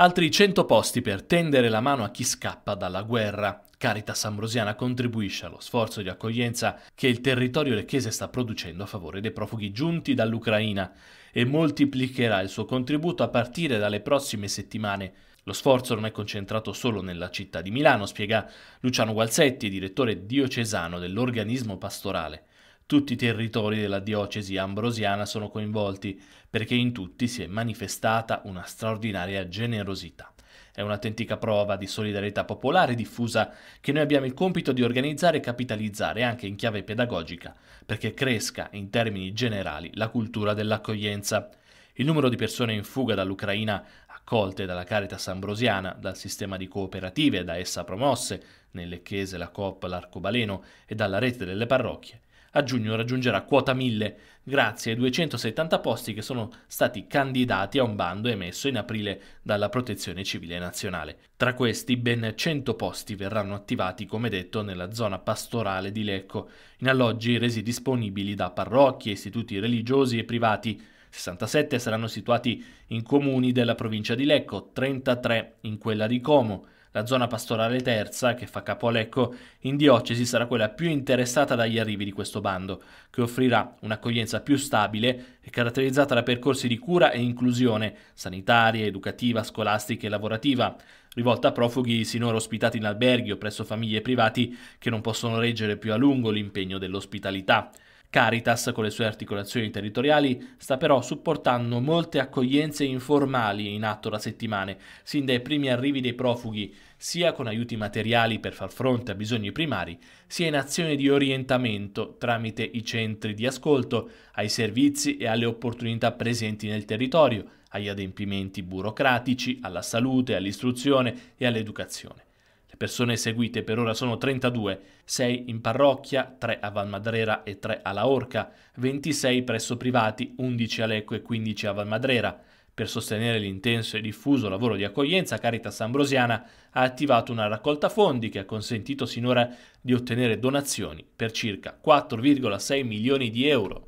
Altri 100 posti per tendere la mano a chi scappa dalla guerra. Caritas Ambrosiana contribuisce allo sforzo di accoglienza che il territorio lecchese sta producendo a favore dei profughi giunti dall'Ucraina e moltiplicherà il suo contributo a partire dalle prossime settimane. Lo sforzo non è concentrato solo nella città di Milano, spiega Luciano Gualzetti, direttore diocesano dell'organismo pastorale tutti i territori della diocesi ambrosiana sono coinvolti, perché in tutti si è manifestata una straordinaria generosità. È un'autentica prova di solidarietà popolare diffusa che noi abbiamo il compito di organizzare e capitalizzare anche in chiave pedagogica, perché cresca in termini generali la cultura dell'accoglienza. Il numero di persone in fuga dall'Ucraina accolte dalla Caritas Ambrosiana, dal sistema di cooperative da essa promosse, nelle chiese la Coop L'Arcobaleno e dalla rete delle parrocchie, a giugno raggiungerà quota 1000 grazie ai 270 posti che sono stati candidati a un bando emesso in aprile dalla Protezione Civile Nazionale. Tra questi ben 100 posti verranno attivati, come detto, nella zona pastorale di Lecco, in alloggi resi disponibili da parrocchie, istituti religiosi e privati, 67 saranno situati in comuni della provincia di Lecco, 33 in quella di Como, la zona pastorale terza, che fa capo a Lecco, in diocesi sarà quella più interessata dagli arrivi di questo bando, che offrirà un'accoglienza più stabile e caratterizzata da percorsi di cura e inclusione sanitaria, educativa, scolastica e lavorativa, rivolta a profughi sinora ospitati in alberghi o presso famiglie privati che non possono reggere più a lungo l'impegno dell'ospitalità. Caritas, con le sue articolazioni territoriali, sta però supportando molte accoglienze informali in atto da settimane, sin dai primi arrivi dei profughi, sia con aiuti materiali per far fronte a bisogni primari, sia in azione di orientamento tramite i centri di ascolto, ai servizi e alle opportunità presenti nel territorio, agli adempimenti burocratici, alla salute, all'istruzione e all'educazione persone eseguite per ora sono 32, 6 in parrocchia, 3 a Valmadrera e 3 alla Orca, 26 presso privati, 11 a Lecco e 15 a Valmadrera. Per sostenere l'intenso e diffuso lavoro di accoglienza, Caritas Ambrosiana ha attivato una raccolta fondi che ha consentito sinora di ottenere donazioni per circa 4,6 milioni di euro.